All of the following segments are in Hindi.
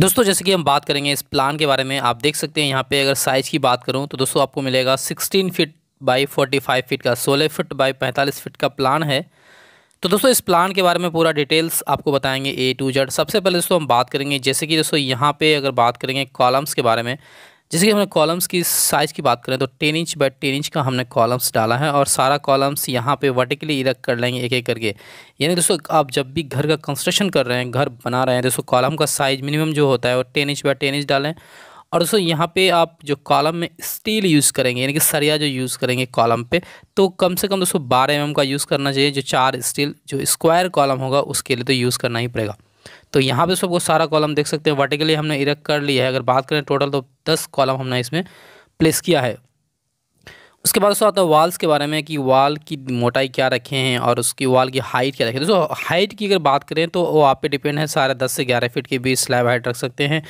दोस्तों जैसे कि हम बात करेंगे इस प्लान के बारे में आप देख सकते हैं यहाँ पे अगर साइज़ की बात करूँ तो दोस्तों आपको मिलेगा 16 फीट बाई 45 फीट का 16 फीट बाई 45 फीट का प्लान है तो दोस्तों इस प्लान के बारे में पूरा डिटेल्स आपको बताएंगे ए टू जेड सबसे पहले दोस्तों हम बात करेंगे जैसे कि दोस्तों यहाँ पे अगर बात करेंगे कॉलम्स के बारे में जैसे कि हमने कॉलम्स की साइज़ की बात करें तो ten inch by ten inch का हमने कॉलम्स डाला है और सारा कॉलम्स यहाँ पे वर्टिकली इरेक्ट कर लेंगे एक एक करके यानी दोस्तों आप जब भी घर का कंस्ट्रक्शन कर रहे हैं घर बना रहे हैं दोस्तों कॉलम का साइज़ मिनिमम जो होता है वो ten inch by ten inch डालें और दोस्तों यहाँ पे आप जो कॉलम में स्टील यूज़ करेंगे यानी कि सरिया जो यूज़ करेंगे कॉलम पे तो कम से कम दोस्तों बारह एम mm का यूज़ करना चाहिए जो चार स्टील जो स्क्वायर कॉलम होगा उसके लिए तो यूज़ करना ही पड़ेगा तो यहाँ पे सबको सारा कॉलम देख सकते हैं वर्टिकली हमने इरेक्ट कर लिया है अगर बात करें टोटल तो दस कॉलम हमने इसमें प्लेस किया है उसके बाद उसका आता है वाल्स के बारे में कि वाल की मोटाई क्या रखे हैं और उसकी वाल की हाइट क्या रखें दोस्तों हाइट की अगर बात करें तो वो आप पे डिपेंड है सारे दस से ग्यारह फीट के बीच स्लैब हाइट रख सकते हैं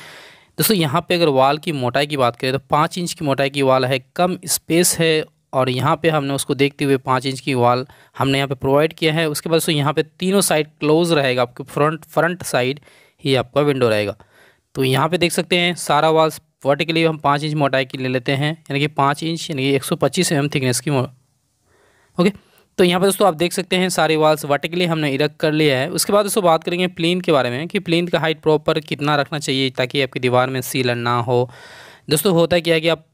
दोस्तों यहाँ पे अगर वाल की मोटाई की बात करें तो पाँच इंच की मोटाई की वाल है कम स्पेस है और यहाँ पे हमने उसको देखते हुए पाँच इंच की वाल हमने यहाँ पे प्रोवाइड किया है उसके बाद सो यहाँ पे तीनों साइड क्लोज रहेगा आपके फ्रंट फ्रंट साइड ही आपका विंडो रहेगा तो यहाँ पे देख सकते हैं सारा वाल वर्टिकली हम पाँच इंच मोटाई की ले लेते हैं यानी कि पाँच इंच यानी कि एक सौ पच्चीस एम mm थिकनेस की ओके तो यहाँ पर दोस्तों आप देख सकते हैं सारे वाल्स वर्टिकली हमने इरक कर लिया है उसके बाद दोस्तों बात करेंगे प्लेन के बारे में कि प्लेन का हाइट प्रॉपर कितना रखना चाहिए ताकि आपकी दीवार में सीलन ना हो दोस्तों होता है क्या है कि आप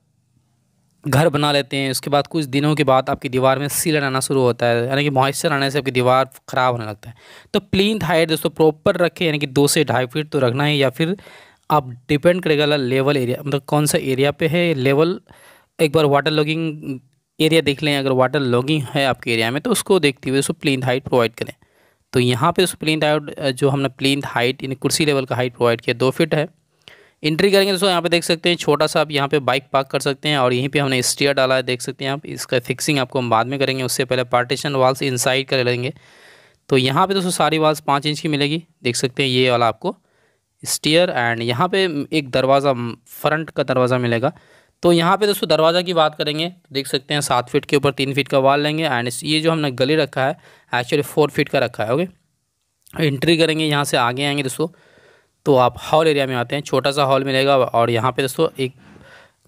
घर बना लेते हैं उसके बाद कुछ दिनों के बाद आपकी दीवार में सीलन आना शुरू होता है यानी कि मॉइस्चर आने से आपकी दीवार ख़राब होने लगता है तो प्लीन हाइट दोस्तों प्रॉपर रखें यानी कि दो से ढाई फीट तो रखना है या फिर आप डिपेंड करेगा लेवल एरिया मतलब कौन सा एरिया पे है लेवल एक बार वाटर लॉगिंग एरिया देख लें अगर वाटर लॉगिंग है आपके एरिया में तो उसको देखते हुए उसको प्लीन हाइट प्रोवाइड करें तो यहाँ पर उस प्लिंथ हाइट जो हमने प्लिन हाइट यानी कुर्सी लेवल का हाइट प्रोवाइड किया दो फिट है एंट्री करेंगे दोस्तों यहाँ पे देख सकते हैं छोटा सा आप यहाँ पे बाइक पार्क कर सकते हैं और यहीं पे हमने स्टीयर डाला है देख सकते हैं आप इसका फिक्सिंग आपको हम बाद में करेंगे उससे पहले पार्टीशन वाल्स इनसाइड कर लेंगे तो यहाँ पे दोस्तों सारी वाल्स पाँच इंच की मिलेगी देख सकते हैं ये वाला आपको स्टीयर एंड यहाँ पर एक दरवाज़ा फ्रंट का दरवाज़ा मिलेगा तो यहाँ पर दोस्तों दरवाज़ा की बात करेंगे देख सकते हैं सात फिट के ऊपर तीन फिट का वाल लेंगे एंड ये जो हमने गली रखा है एक्चुअली फोर फिट का रखा है ओके एंट्री करेंगे यहाँ से आगे आएंगे दोस्तों तो आप हॉल एरिया में आते हैं छोटा सा हॉल मिलेगा और यहाँ पे दोस्तों एक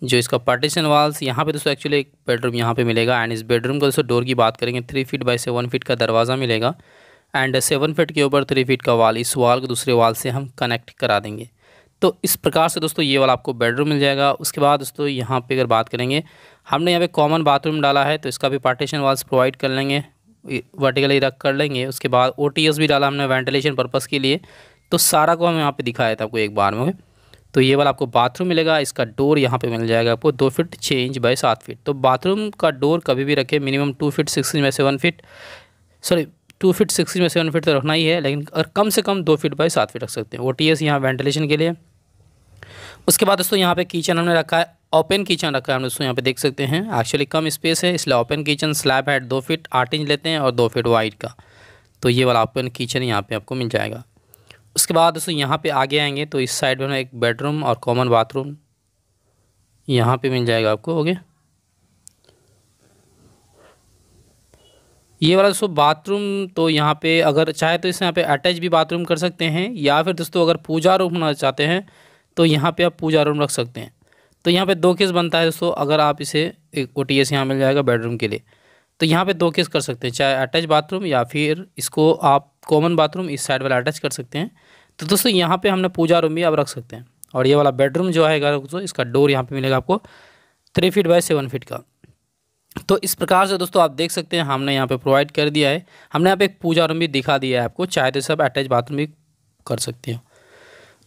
जो इसका पार्टीशन वाल्स यहाँ पे दोस्तों एक्चुअली एक बेडरूम यहाँ पे मिलेगा एंड इस बेडरूम का दोस्तों डोर की बात करेंगे three feet by seven feet का दरवाज़ा मिलेगा एंड सेवन फीट के ऊपर थ्री फीट का वाल इस वाल को दूसरे वाल से हम कनेक्ट करा देंगे तो इस प्रकार से दोस्तों ये वाला आपको बेडरूम मिल जाएगा उसके बाद दोस्तों यहाँ पर अगर बात करेंगे हमने यहाँ पर कॉमन बाथरूम डाला है तो इसका भी पार्टीशन वाल्स प्रोवाइड कर लेंगे वर्टिकली रख कर लेंगे उसके बाद ओ भी डाला हमने वेंटिलेशन पर्पज़ के लिए तो सारा को हम यहाँ पे दिखाया था आपको एक बार में तो ये वाला आपको बाथरूम मिलेगा इसका डोर यहाँ पे मिल जाएगा आपको दो फिट छः इंच बाई सात फिट तो बाथरूम का डोर कभी भी रखें minimum two feet six inch by seven feet sorry two feet six inch by seven feet तो रखना ही है लेकिन अगर कम से कम दो फिट बाई सात फिट रख सकते हैं ओ टी एस यहाँ वेंटिलेशन के लिए उसके बाद दोस्तों यहाँ पर किचन हमने रखा है ओपन किचन रखा है हम दोस्तों यहाँ पे देख सकते हैं एक्चुअली कम स्पेस है इसलिए ओपन किचन स्लैब हेड दो फिट आठ इंच लेते हैं और दो फिट वाइड का तो ये वाला ओपन किचन यहाँ पे आपको मिल जाएगा उसके बाद दोस्तों यहाँ पे आगे आएंगे तो इस साइड में ना एक बेडरूम और कॉमन बाथरूम यहाँ पे मिल जाएगा आपको ओके ये वाला दोस्तों बाथरूम तो यहाँ पे अगर चाहे तो इसे यहाँ पे अटैच भी बाथरूम कर सकते हैं या फिर दोस्तों अगर पूजा रूम बनाना चाहते हैं तो यहाँ पे आप पूजा रूम रख सकते हैं तो यहाँ पे दो केस बनता है दोस्तों अगर आप इसे एक ओ टी यहाँ मिल जाएगा बेडरूम के लिए तो यहाँ पे दो केस कर सकते हैं चाहे अटैच बाथरूम या फिर इसको आप कॉमन बाथरूम इस साइड वाला अटैच कर सकते हैं तो दोस्तों यहाँ पे हमने पूजा रूम भी आप रख सकते हैं और ये वाला बेडरूम जो है दोस्तों इसका डोर यहाँ पे मिलेगा आपको three feet by seven feet का तो इस प्रकार से दोस्तों आप देख सकते हैं हमने यहाँ पे प्रोवाइड कर दिया है हमने यहाँ पे एक पूजा रूम भी दिखा दिया है आपको चाहे तो सब अटैच बाथरूम भी कर सकते हो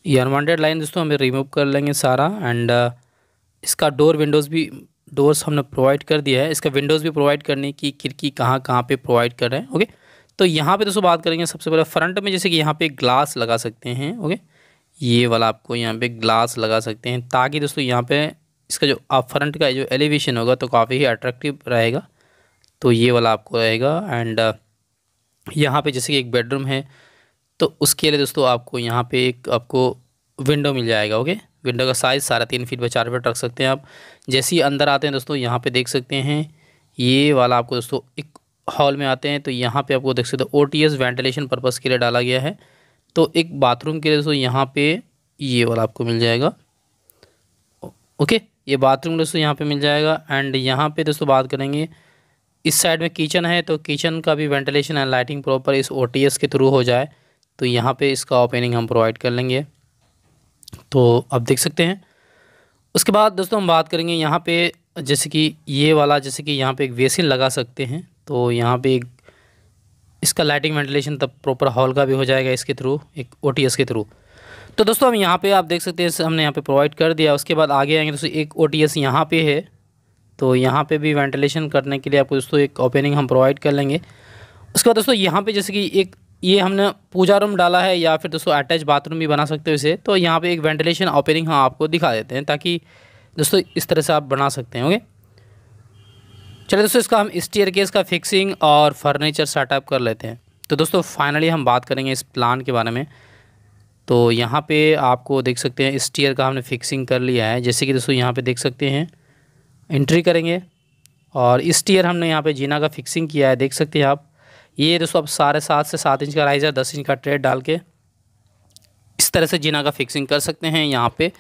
ये अनवांटेड लाइन दोस्तों हमें रिमूव कर लेंगे सारा एंड इसका डोर विंडोज़ भी डोर्स हमने प्रोवाइड कर दिया है इसका विंडोज़ भी प्रोवाइड करने की खिड़की कहाँ कहाँ पे प्रोवाइड कर रहे हैं ओके तो यहाँ पे दोस्तों बात करेंगे सबसे पहले फ्रंट में जैसे कि यहाँ पे ग्लास लगा सकते हैं ओके ये वाला आपको यहाँ पे ग्लास लगा सकते हैं ताकि दोस्तों यहाँ पे इसका जो आप फ्रंट का जो एलिवेशन होगा तो काफ़ी ही अट्रैक्टिव रहेगा तो ये वाला आपको रहेगा एंड uh, यहाँ पे जैसे कि एक बेडरूम है तो उसके लिए दोस्तों आपको यहाँ पे एक आपको विंडो मिल जाएगा ओके विंडो का साइज़ साढ़े तीन फीट बाई चार फीट रख सकते हैं आप जैसे ही अंदर आते हैं दोस्तों यहाँ पे देख सकते हैं ये वाला आपको दोस्तों एक हॉल में आते हैं तो यहाँ पे आपको देख सकते हो O T S ventilation purpose के लिए डाला गया है तो एक बाथरूम के लिए दोस्तों यहाँ पे ये वाला आपको मिल जाएगा ओके ये बाथरूम दोस्तों यहाँ पे मिल जाएगा एंड यहाँ पे दोस्तों बात करेंगे इस साइड में किचन है तो किचन का भी वेंटिलेशन एंड लाइटिंग प्रॉपर इस ओ के थ्रू हो जाए तो यहाँ पर इसका ओपनिंग हम प्रोवाइड कर लेंगे तो आप देख सकते हैं उसके बाद दोस्तों हम बात करेंगे यहाँ पर जैसे कि ये वाला जैसे कि यहाँ पे एक बेसिन लगा सकते हैं तो यहाँ पे इसका लाइटिंग वेंटिलेशन तब प्रॉपर हॉल का भी हो जाएगा इसके थ्रू एक ओ के थ्रू तो दोस्तों हम यहाँ पे आप देख सकते हैं हमने यहाँ पे प्रोवाइड कर दिया उसके बाद आगे आएंगे दोस्तों एक ओ टी एस यहाँ पर है तो यहाँ पे भी वेंटिलेशन करने के लिए आपको दोस्तों एक ओपनिंग हम प्रोवाइड कर लेंगे उसके बाद दोस्तों यहाँ पे जैसे कि एक ये हमने पूजा रूम डाला है या फिर दोस्तों अटैच बाथरूम भी बना सकते हो इसे तो यहाँ पे एक वेंटिलेशन ओपनिंग हम आपको दिखा देते हैं ताकि दोस्तों इस तरह से आप बना सकते हैं ओके चलिए दोस्तों इसका हम स्टेयर केस का फिक्सिंग और फर्नीचर सेटअप कर लेते हैं तो दोस्तों फाइनली हम बात करेंगे इस प्लान के बारे में तो यहाँ पे आपको देख सकते हैं स्टीयर का हमने फिक्सिंग कर लिया है जैसे कि दोस्तों यहाँ पे देख सकते हैं एंट्री करेंगे और स्टीयर हमने यहाँ पे जीना का फिक्सिंग किया है देख सकते हैं आप ये दोस्तों आप साढ़े सात से सात इंच का राइजर दस इंच का ट्रेड डाल के इस तरह से जीना का फिक्सिंग कर सकते हैं यहाँ पर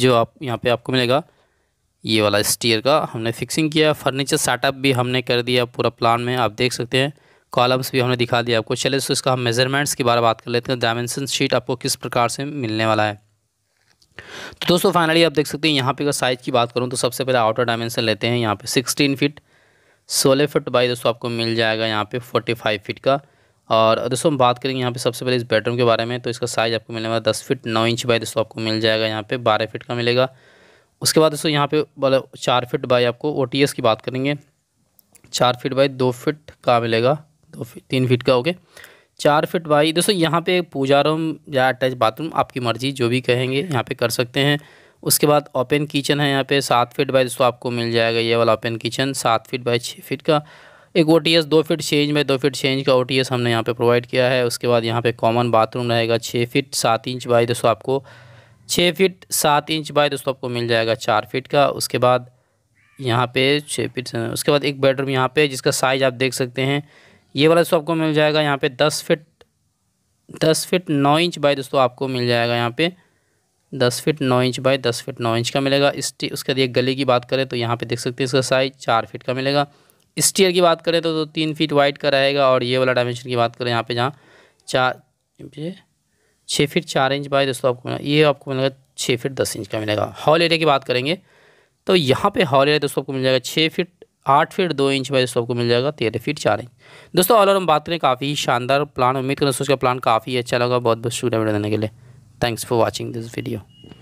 जो आप यहाँ पर आपको मिलेगा ये वाला स्टीयर का हमने फिक्सिंग किया फर्नीचर सेटअप भी हमने कर दिया पूरा प्लान में आप देख सकते हैं कॉलम्स भी हमने दिखा दिया आपको चले तो इसका हम मेज़रमेंट्स के बारे में बात कर लेते हैं डायमेंशन शीट आपको किस प्रकार से मिलने वाला है तो दोस्तों फाइनली आप देख सकते हैं यहाँ पे अगर साइज़ की बात करूँ तो सबसे पहले आउटर डायमेंशन लेते हैं यहाँ पे 16 फीट 16 फीट बाई दोस्तों आपको मिल जाएगा यहाँ पे 45 फीट का और दोस्तों हम बात करेंगे यहाँ पे सबसे पहले इस बेडरूम के बारे में तो इसका साइज़ आपको मिलने वाला दस फिट नौ इंच बाई दोस्तों आपको मिल जाएगा यहाँ पे बारह फिट का मिलेगा उसके बाद दोस्तों यहाँ पे बोले चार फिट बाई आपको ओ की बात करेंगे चार फिट बाई दो फिट का मिलेगा दो फिट तीन फिट का ओके चार फिट बाई दोस्तों यहाँ पे पूजा रूम या अटैच बाथरूम आपकी मर्जी जो भी कहेंगे यहाँ पे कर सकते हैं उसके बाद ओपन किचन है यहाँ पे सात फिट बाई दोस्तों आपको मिल जाएगा ये वाला ओपन किचन सात फिट बाई छः फिट का एक ओ टी एस दो फ़िट छः इंच बाई दो फ़िट छः का ओ टी एस हमने यहाँ पे प्रोवाइड किया है उसके बाद यहाँ पे कॉमन बाथरूम रहेगा छः फ़िट सात इंच बाई दोस्तों आपको छः फीट सात इंच बाय दोस्तों आपको मिल जाएगा चार फीट का उसके बाद यहाँ पे छः फीट उसके बाद एक बेडरूम यहाँ पे जिसका साइज़ आप देख सकते हैं ये वाला दोस्तों आपको मिल जाएगा यहाँ पे दस फिट दस फिट नौ इंच बाय दोस्तों आपको मिल जाएगा यहाँ पे दस फिट नौ इंच बाय दस फिट नौ इंच का मिलेगा स्टी उसके बाद गली गले की बात करें तो यहाँ पर देख सकते हैं इसका साइज़ चार फिट का मिलेगा स्टीयर की बात करें तो, तो तीन फिट वाइड का रहेगा और ये वाला डायमेंशन की बात करें यहाँ पर जहाँ चार छः फिट चार इंच बाय दोस्तों आपको मिलेगा ये आपको मिलेगा छः फिट दस इंच का मिलेगा हॉल एरिया की बात करेंगे तो यहाँ पे हॉल एरिया दोस्तों आपको मिल जाएगा छः फिट आठ फीट दो इंच बाई दोस्तों आपको मिल जाएगा तेरह फीट चार इंच दोस्तों ऑल ओवर हम बात करें काफ़ी शानदार प्लान उम्मीद करें दोस्तों उसका प्लान काफ़ी अच्छा लगा बहुत बहुत शुक्रिया वीडियो देने के लिए thanks for watching this video